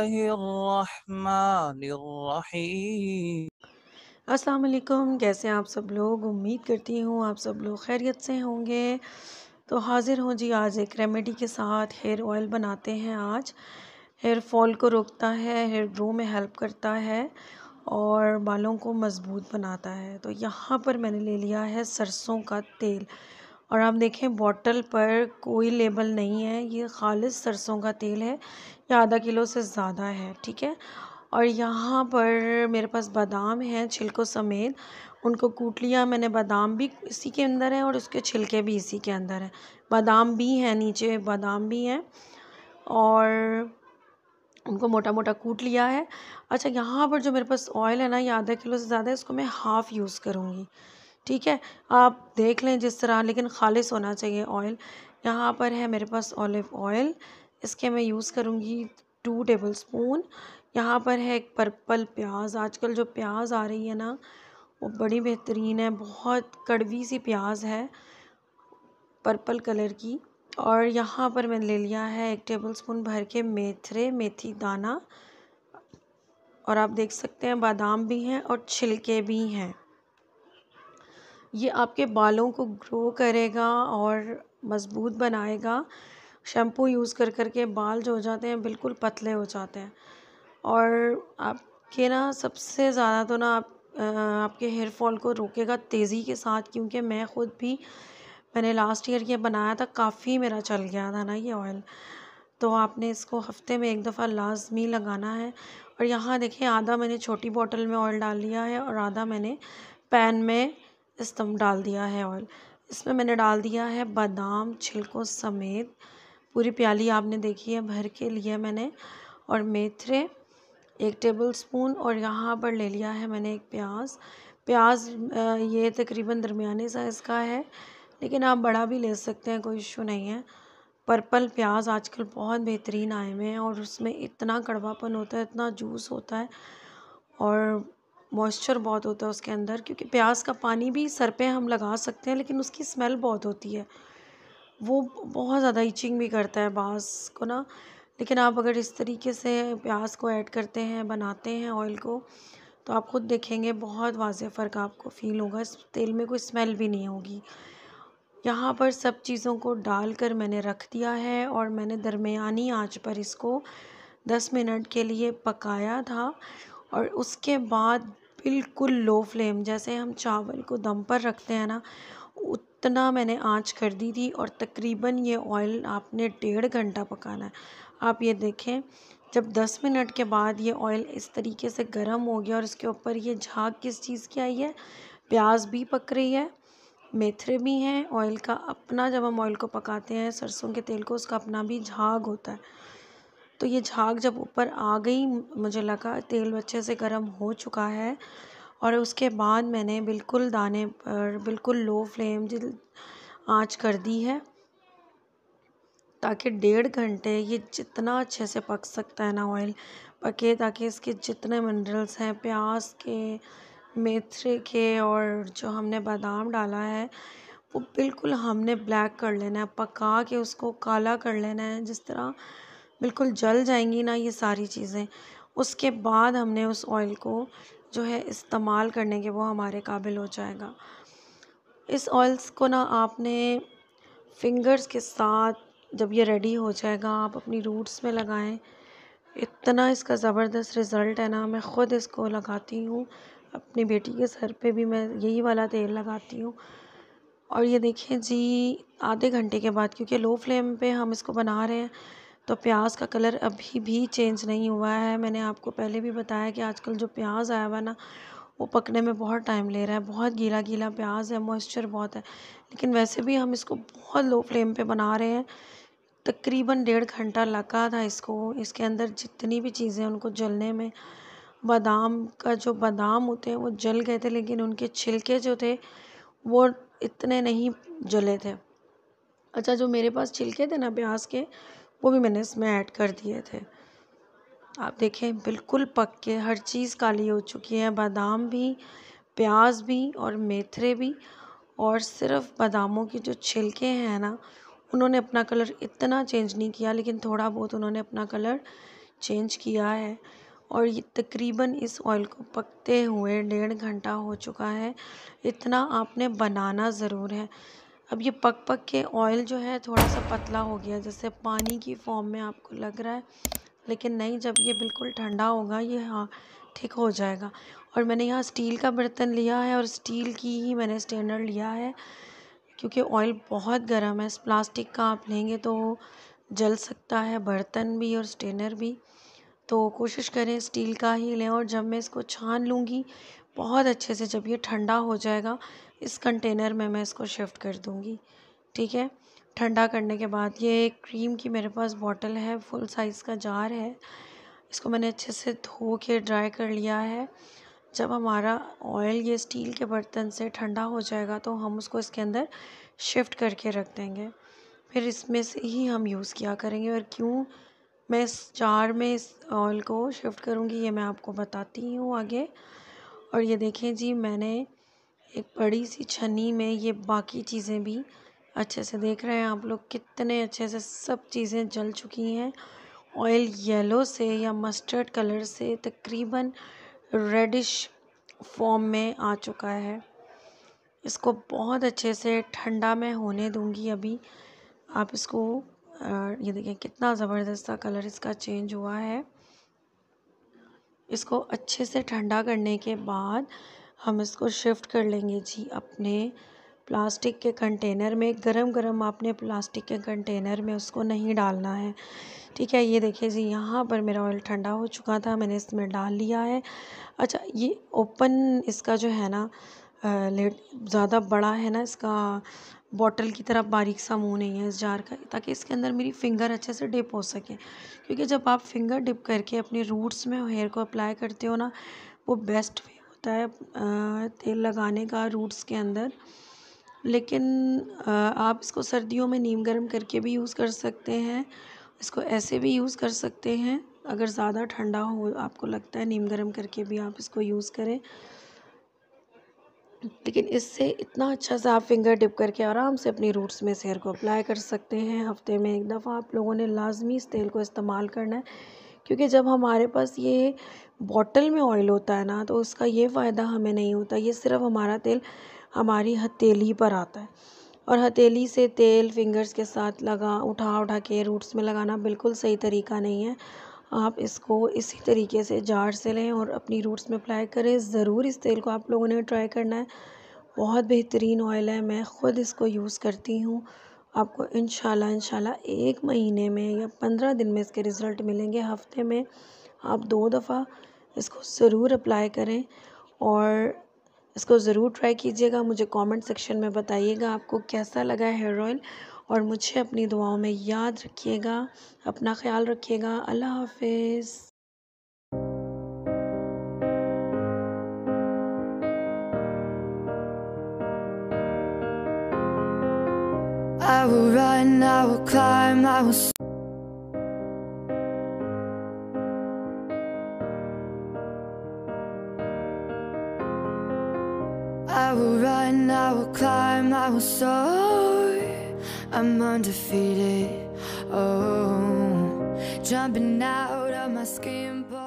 अस्सलाम वालेकुम कैसे आप सब लोग उम्मीद करती हूँ आप सब लोग खैरियत से होंगे तो हाज़िर हूँ जी आज एक रेमेडी के साथ हेयर ऑयल बनाते हैं आज हेयर फॉल को रोकता है हेयर ग्रो में हेल्प करता है और बालों को मज़बूत बनाता है तो यहाँ पर मैंने ले लिया है सरसों का तेल और आप देखें बॉटल पर कोई लेबल नहीं है ये खालिश सरसों का तेल है ये आधा किलो से ज़्यादा है ठीक है और यहाँ पर मेरे पास बादाम हैं छिलकों समेत उनको कूट लिया मैंने बादाम भी इसी के अंदर है और उसके छिलके भी इसी के अंदर है बादाम भी हैं नीचे बादाम भी हैं और उनको मोटा मोटा कूट लिया है अच्छा यहाँ पर जो मेरे पास ऑयल है ना ये आधा किलो से ज़्यादा है इसको मैं हाफ़ यूज़ करूँगी ठीक है आप देख लें जिस तरह लेकिन ख़ालिश होना चाहिए ऑयल यहाँ पर है मेरे पास ऑलिव ऑयल इसके मैं यूज़ करूँगी टू टेबल स्पून यहाँ पर है एक पर्पल प्याज आजकल जो प्याज आ रही है ना वो बड़ी बेहतरीन है बहुत कड़वी सी प्याज है पर्पल कलर की और यहाँ पर मैंने ले लिया है एक टेबल स्पून भर के मेथरे मेथी दाना और आप देख सकते हैं बादाम भी हैं और छिलके भी हैं ये आपके बालों को ग्रो करेगा और मज़बूत बनाएगा शैम्पू यूज़ कर कर के बाल जो हो जाते हैं बिल्कुल पतले हो जाते हैं और आपके ना सबसे ज़्यादा तो ना आप आपके हेयर फॉल को रोकेगा तेज़ी के साथ क्योंकि मैं ख़ुद भी मैंने लास्ट ईयर ये बनाया था काफ़ी मेरा चल गया था ना ये ऑयल तो आपने इसको हफ्ते में एक दफ़ा लाजमी लगाना है और यहाँ देखिए आधा मैंने छोटी बॉटल में ऑयल डाल लिया है और आधा मैंने पैन में इस्तम डाल दिया है ऑयल इसमें मैंने डाल दिया है बादाम छिलकों समेत पूरी प्याली आपने देखी है भर के लिए मैंने और मेथरे एक टेबल स्पून और यहाँ पर ले लिया है मैंने एक प्याज प्याज ये तकरीबन दरमिया साइज़ का है लेकिन आप बड़ा भी ले सकते हैं कोई इशू नहीं है पर्पल प्याज आजकल बहुत बेहतरीन आए हुए हैं और उसमें इतना कड़वापन होता है इतना जूस होता है और मॉइस्चर बहुत होता है उसके अंदर क्योंकि प्याज का पानी भी सर पे हम लगा सकते हैं लेकिन उसकी स्मेल बहुत होती है वो बहुत ज़्यादा इचिंग भी करता है बाँस को ना लेकिन आप अगर इस तरीके से प्याज को ऐड करते हैं बनाते हैं ऑयल को तो आप ख़ुद देखेंगे बहुत वाज फ़र्क आपको फ़ील होगा इस तेल में कोई स्मेल भी नहीं होगी यहाँ पर सब चीज़ों को डाल कर मैंने रख दिया है और मैंने दरमिया आँच पर इसको दस मिनट के लिए पकाया था और उसके बाद बिल्कुल लो फ्लेम जैसे हम चावल को दम पर रखते हैं ना उतना मैंने आँच कर दी थी और तकरीबन ये ऑयल आपने डेढ़ घंटा पकाना है आप ये देखें जब 10 मिनट के बाद ये ऑयल इस तरीके से गर्म हो गया और इसके ऊपर ये झाग किस चीज़ की आई है प्याज भी पक रही है मेथरे भी हैं ऑयल का अपना जब हम ऑयल को पकाते हैं सरसों के तेल को उसका अपना भी झाग होता है तो ये झाग जब ऊपर आ गई मुझे लगा तेल अच्छे से गर्म हो चुका है और उसके बाद मैंने बिल्कुल दाने पर बिल्कुल लो फ्लेम आँच कर दी है ताकि डेढ़ घंटे ये जितना अच्छे से पक सकता है ना ऑयल पके ताकि इसके जितने मिनरल्स हैं प्याज के मेथरे के और जो हमने बादाम डाला है वो बिल्कुल हमने ब्लैक कर लेना है पका के उसको काला कर लेना है जिस तरह बिल्कुल जल जाएंगी ना ये सारी चीज़ें उसके बाद हमने उस ऑयल को जो है इस्तेमाल करने के वो हमारे काबिल हो जाएगा इस ऑयल्स को ना आपने फिंगर्स के साथ जब ये रेडी हो जाएगा आप अपनी रूट्स में लगाएं इतना इसका ज़बरदस्त रिज़ल्ट है ना मैं ख़ुद इसको लगाती हूँ अपनी बेटी के सर पे भी मैं यही वाला तेल लगाती हूँ और ये देखें जी आधे घंटे के बाद क्योंकि लो फ्लेम पे हम इसको बना रहे हैं तो प्याज का कलर अभी भी चेंज नहीं हुआ है मैंने आपको पहले भी बताया कि आजकल जो प्याज आया हुआ है ना वो पकने में बहुत टाइम ले रहा है बहुत गीला गीला प्याज है मॉइस्चर बहुत है लेकिन वैसे भी हम इसको बहुत लो फ्लेम पे बना रहे हैं तकरीबन डेढ़ घंटा लगा था इसको इसके अंदर जितनी भी चीज़ें उनको जलने में बादाम का जो बादाम होते हैं वो जल गए थे लेकिन उनके छिलके जो थे वो इतने नहीं जले थे अच्छा जो मेरे पास छिलके थे ना प्याज के वो भी मैंने इसमें ऐड कर दिए थे आप देखें बिल्कुल पक के हर चीज़ काली हो चुकी है बादाम भी प्याज भी और मेथरे भी और सिर्फ बादामों की जो छिलके हैं ना उन्होंने अपना कलर इतना चेंज नहीं किया लेकिन थोड़ा बहुत उन्होंने अपना कलर चेंज किया है और ये तकरीबन इस ऑयल को पकते हुए डेढ़ घंटा हो चुका है इतना आपने बनाना ज़रूर है अब ये पक पक के ऑयल जो है थोड़ा सा पतला हो गया जैसे पानी की फॉर्म में आपको लग रहा है लेकिन नहीं जब ये बिल्कुल ठंडा होगा ये हाँ ठीक हो जाएगा और मैंने यहाँ स्टील का बर्तन लिया है और स्टील की ही मैंने स्टैंडर्ड लिया है क्योंकि ऑयल बहुत गर्म है इस प्लास्टिक का आप लेंगे तो जल सकता है बर्तन भी और स्टेनर भी तो कोशिश करें स्टील का ही लें और जब मैं इसको छान लूँगी बहुत अच्छे से जब ये ठंडा हो जाएगा इस कंटेनर में मैं इसको शिफ्ट कर दूँगी ठीक है ठंडा करने के बाद ये क्रीम की मेरे पास बॉटल है फुल साइज़ का जार है इसको मैंने अच्छे से धो के ड्राई कर लिया है जब हमारा ऑयल ये स्टील के बर्तन से ठंडा हो जाएगा तो हम उसको इसके अंदर शिफ्ट करके रख देंगे फिर इसमें से ही हम यूज़ किया करेंगे और क्यों मैं इस जार में इस ऑयल को शिफ्ट करूँगी ये मैं आपको बताती हूँ आगे और ये देखें जी मैंने एक बड़ी सी छन्नी में ये बाकी चीजें भी अच्छे से देख रहे हैं आप लोग कितने अच्छे से सब चीजें जल चुकी हैं ऑयल येलो से या मस्टर्ड कलर से तकरीबन रेडिश फॉर्म में आ चुका है इसको बहुत अच्छे से ठंडा में होने दूंगी अभी आप इसको ये देखें कितना ज़बरदस्त सा कलर इसका चेंज हुआ है इसको अच्छे से ठंडा करने के बाद हम इसको शिफ्ट कर लेंगे जी अपने प्लास्टिक के कंटेनर में गरम गरम आपने प्लास्टिक के कंटेनर में उसको नहीं डालना है ठीक है ये देखिए जी यहाँ पर मेरा ऑयल ठंडा हो चुका था मैंने इसमें डाल लिया है अच्छा ये ओपन इसका जो है ना लेट ज़्यादा बड़ा है ना इसका बॉटल की तरह बारीक सा मुँह नहीं है इस जार का ताकि इसके अंदर मेरी फिंगर अच्छे से डिप हो सके क्योंकि जब आप फिंगर डिप करके अपने रूट्स में हेयर को अप्लाई करते हो ना वो बेस्ट वे सकता है तेल लगाने का रूट्स के अंदर लेकिन आप इसको सर्दियों में नीम गर्म करके भी यूज़ कर सकते हैं इसको ऐसे भी यूज़ कर सकते हैं अगर ज़्यादा ठंडा हो आपको लगता है नीम गर्म करके भी आप इसको यूज़ करें लेकिन इससे इतना अच्छा सा आप फिंगर डिप करके आराम से अपनी रूट्स में इस को अप्लाई कर सकते हैं हफ्ते में एक दफ़ा आप लोगों ने लाजमी इस तेल को इस्तेमाल करना है क्योंकि जब हमारे पास ये बॉटल में ऑयल होता है ना तो उसका ये फ़ायदा हमें नहीं होता ये सिर्फ हमारा तेल हमारी हथेली पर आता है और हथेली से तेल फिंगर्स के साथ लगा उठा उठा के रूट्स में लगाना बिल्कुल सही तरीका नहीं है आप इसको इसी तरीके से जार से लें और अपनी रूट्स में अप्लाई करें ज़रूर इस तेल को आप लोगों ने ट्राई करना है बहुत बेहतरीन ऑयल है मैं ख़ुद इसको यूज़ करती हूँ आपको इन इंशाल्लाह एक महीने में या पंद्रह दिन में इसके रिज़ल्ट मिलेंगे हफ्ते में आप दो दफ़ा इसको ज़रूर अप्लाई करें और इसको ज़रूर ट्राई कीजिएगा मुझे कमेंट सेक्शन में बताइएगा आपको कैसा लगा हेयर ऑयल और मुझे अपनी दुआओं में याद रखिएगा अपना ख्याल रखिएगा अल्लाह हाफिज़ I will run, I will climb, I will. I will run, I will climb, I will soar. I'm undefeated. Oh, jumping out of my skin.